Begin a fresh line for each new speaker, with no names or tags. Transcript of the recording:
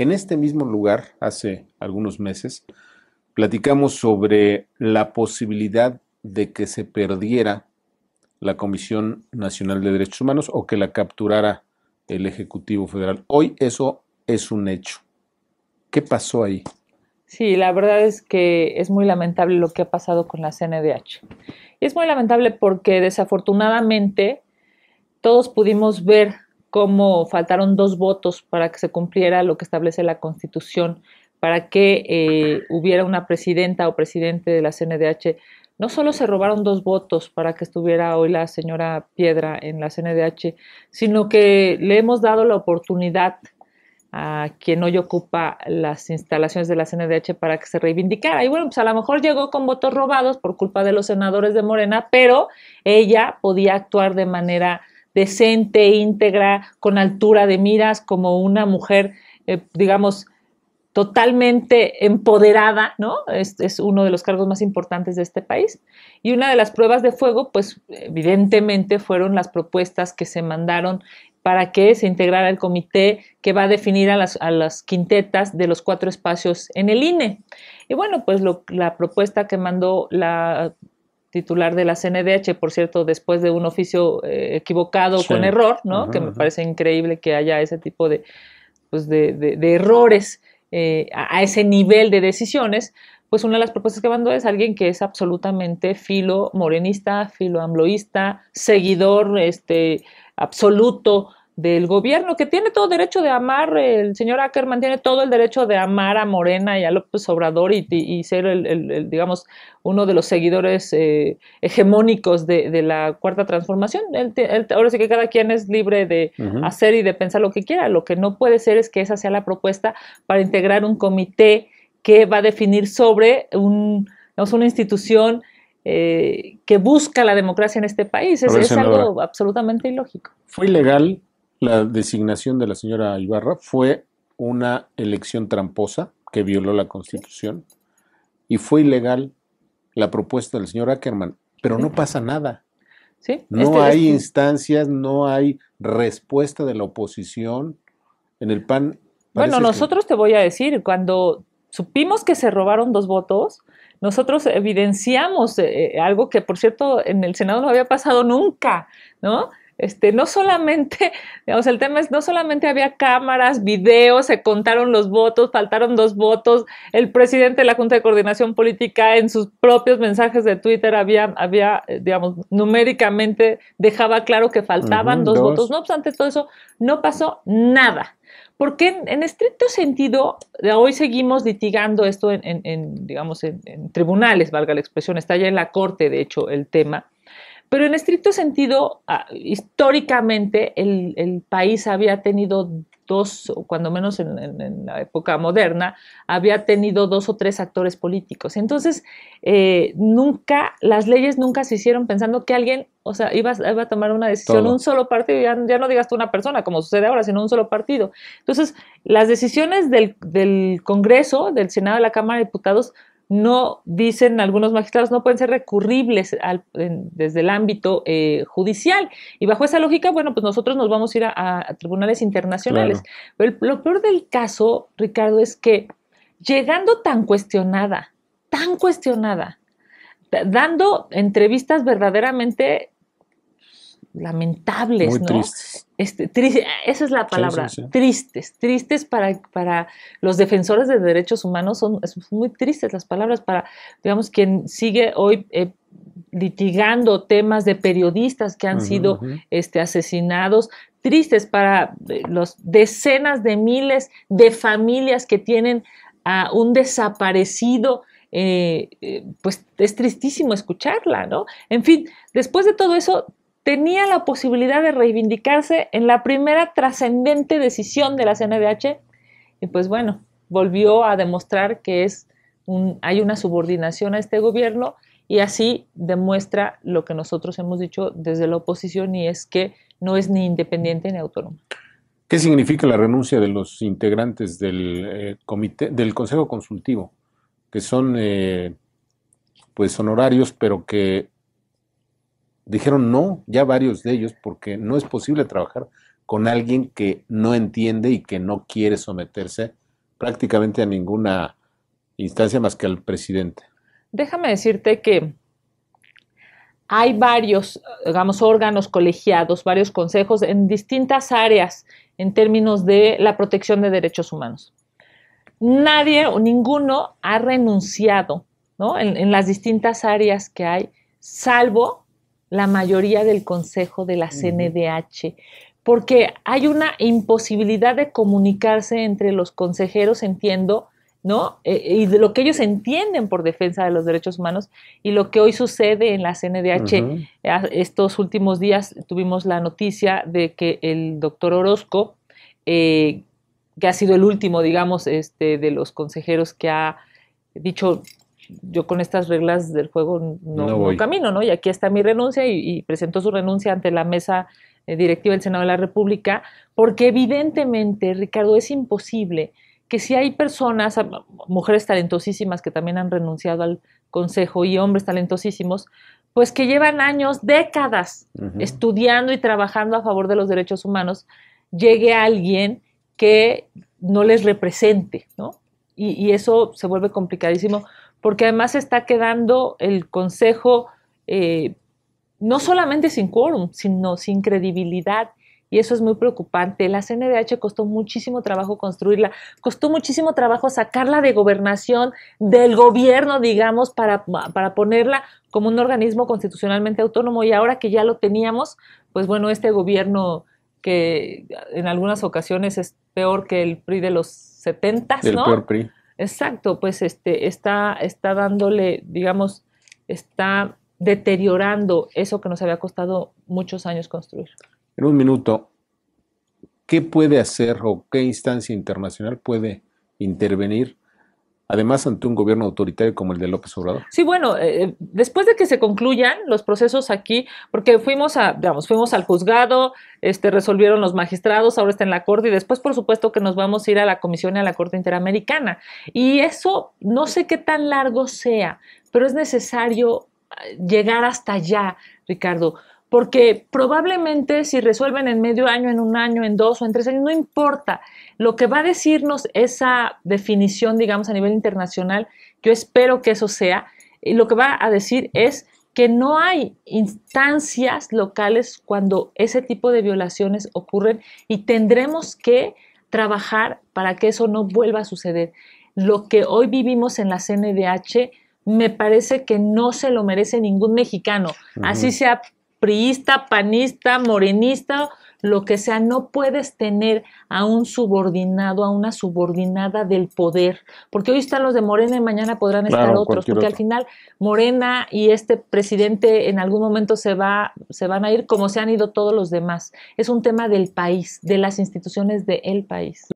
En este mismo lugar, hace algunos meses, platicamos sobre la posibilidad de que se perdiera la Comisión Nacional de Derechos Humanos o que la capturara el Ejecutivo Federal. Hoy eso es un hecho. ¿Qué pasó ahí?
Sí, la verdad es que es muy lamentable lo que ha pasado con la CNDH. Y es muy lamentable porque desafortunadamente todos pudimos ver cómo faltaron dos votos para que se cumpliera lo que establece la Constitución, para que eh, hubiera una presidenta o presidente de la CNDH. No solo se robaron dos votos para que estuviera hoy la señora Piedra en la CNDH, sino que le hemos dado la oportunidad a quien hoy ocupa las instalaciones de la CNDH para que se reivindicara. Y bueno, pues a lo mejor llegó con votos robados por culpa de los senadores de Morena, pero ella podía actuar de manera decente, íntegra, con altura de miras, como una mujer, eh, digamos, totalmente empoderada, ¿no? Es, uno de los cargos más importantes de este país. Y una de las pruebas de fuego, pues evidentemente fueron las propuestas que se mandaron para que se integrara el comité que va a definir a las, quintetas de los cuatro espacios en el INE. Y bueno, pues la propuesta que mandó la titular de la CNDH, por cierto, después de un oficio eh, equivocado con error, ¿no? que me parece increíble que haya ese tipo de, pues de, errores eh, a, ese nivel de decisiones, pues una de las propuestas que mandó es alguien que es absolutamente filo morenista, filo seguidor este, absoluto del gobierno, que tiene todo derecho de amar, el señor Ackerman tiene todo el derecho de amar a Morena y a López Obrador y, ser, el, digamos, uno de los seguidores eh, hegemónicos de, la cuarta transformación. ahora sí que cada quien es libre de hacer y de pensar lo que quiera. Lo que no puede ser es que esa sea la propuesta para integrar un comité que va a definir sobre un, una institución eh, que busca la democracia en este país. es algo absolutamente ilógico.
¿Fue ilegal la designación de la señora Ibarra fue una elección tramposa que violó la Constitución y fue ilegal la propuesta del señor Ackerman, pero no pasa nada.
No este, hay este
instancias, no hay respuesta de la oposición en el PAN. Bueno, nosotros
te voy a decir, cuando supimos que se robaron dos votos, nosotros evidenciamos eh, eh, algo que, por cierto, en el Senado no había pasado nunca, ¿no? Este, no solamente, digamos, el tema es, no solamente había cámaras, videos, se contaron los votos, faltaron dos votos, el presidente de la Junta de Coordinación Política en sus propios mensajes de Twitter había, había eh, digamos, numéricamente dejaba claro que faltaban dos, votos. No obstante todo eso, no pasó nada. Porque en, estricto sentido, hoy seguimos litigando esto en, en digamos, en tribunales, valga la expresión, está ya en la corte, de hecho, el tema pero en estricto sentido, ah, históricamente el, país había tenido dos, cuando menos en, la época moderna, había tenido dos o tres actores políticos. Entonces, eh, nunca, las leyes nunca se hicieron pensando que alguien, o sea, iba, a tomar una decisión, un solo partido, ya, no digas tú una persona, como sucede ahora, sino un solo partido. Entonces, las decisiones del Congreso, del Senado, de la Cámara de Diputados, no dicen algunos magistrados, no pueden ser recurribles desde el ámbito eh, judicial. Y bajo esa lógica, bueno, pues nosotros nos vamos a ir a, tribunales internacionales. Pero lo peor del caso, Ricardo, es que llegando tan cuestionada, tan cuestionada, dando entrevistas verdaderamente lamentables, ¿no? Este, triste, esa es la palabra, tristes, tristes para, para los defensores de derechos humanos, son, muy tristes las palabras para, digamos, quien sigue hoy eh, litigando temas de periodistas que han sido este, asesinados, tristes para eh, los decenas de miles de familias que tienen a un desaparecido, eh, pues es tristísimo escucharla, ¿no? En fin, después de todo eso, tenía la posibilidad de reivindicarse en la primera trascendente decisión de la CNDH y pues bueno, volvió a demostrar que es hay una subordinación a este gobierno y así demuestra lo que nosotros hemos dicho desde la oposición y es que no es ni independiente ni autónomo.
¿Qué significa la renuncia de los integrantes del eh, comité del Consejo Consultivo, que son eh, pues honorarios, pero que dijeron no, ya varios de ellos, porque no es posible trabajar con alguien que no entiende y que no quiere someterse prácticamente a ninguna instancia más que al presidente.
Déjame decirte que hay varios, digamos, órganos colegiados, varios consejos en distintas áreas en términos de la protección de derechos humanos. Nadie o ninguno ha renunciado en, en las distintas áreas que hay, salvo la mayoría del consejo de la CNDH, porque hay una imposibilidad de comunicarse entre los consejeros, entiendo, ¿no? Eh, eh, y de lo que ellos entienden por defensa de los derechos humanos y lo que hoy sucede en la CNDH. Estos últimos días tuvimos la noticia de que el doctor Orozco, eh, que ha sido el último, digamos, este, de los consejeros que ha dicho yo con estas reglas del juego no, no, camino, ¿no? Y aquí está mi renuncia y, presentó su renuncia ante la mesa eh, directiva del Senado de la República, porque evidentemente, Ricardo, es imposible que si hay personas, mujeres talentosísimas que también han renunciado al Consejo y hombres talentosísimos, pues que llevan años, décadas estudiando y trabajando a favor de los derechos humanos, llegue alguien que no les represente, ¿no? y, eso se vuelve complicadísimo porque además está quedando el Consejo eh, no solamente sin quórum, sino sin credibilidad. Y eso es muy preocupante. La CNDH costó muchísimo trabajo construirla, costó muchísimo trabajo sacarla de gobernación, del gobierno, digamos, para, para ponerla como un organismo constitucionalmente autónomo. Y ahora que ya lo teníamos, pues bueno, este gobierno que en algunas ocasiones es peor que el PRI de los 70, ¿no? peor PRI. Exacto, pues este, está, está dándole, digamos, está deteriorando eso que nos había costado muchos años construir.
En un minuto, ¿qué puede hacer o qué instancia internacional puede intervenir además ante un gobierno autoritario como el de López Obrador.
Sí, bueno, eh, eh, después de que se concluyan los procesos aquí, porque fuimos a, digamos, fuimos al juzgado, este, resolvieron los magistrados, ahora está en la corte y después, por supuesto, que nos vamos a ir a la comisión y a la corte interamericana. Y eso no sé qué tan largo sea, pero es necesario eh, llegar hasta allá, Ricardo, porque probablemente si resuelven en medio año, en un año, en dos o en tres años, no importa. Lo que va a decirnos esa definición, digamos, a nivel internacional, yo espero que eso sea, y eh, lo que va a decir es que no hay instancias locales cuando ese tipo de violaciones ocurren y tendremos que trabajar para que eso no vuelva a suceder. Lo que hoy vivimos en la CNDH me parece que no se lo merece ningún mexicano, así sea priista, panista, morenista, lo que sea, no puedes tener a un subordinado, a una subordinada del poder, porque hoy están los de Morena y mañana podrán estar otros, porque al final Morena y este presidente en algún momento se va, se van a ir como se han ido todos los demás. Es un tema del país, de las instituciones del país.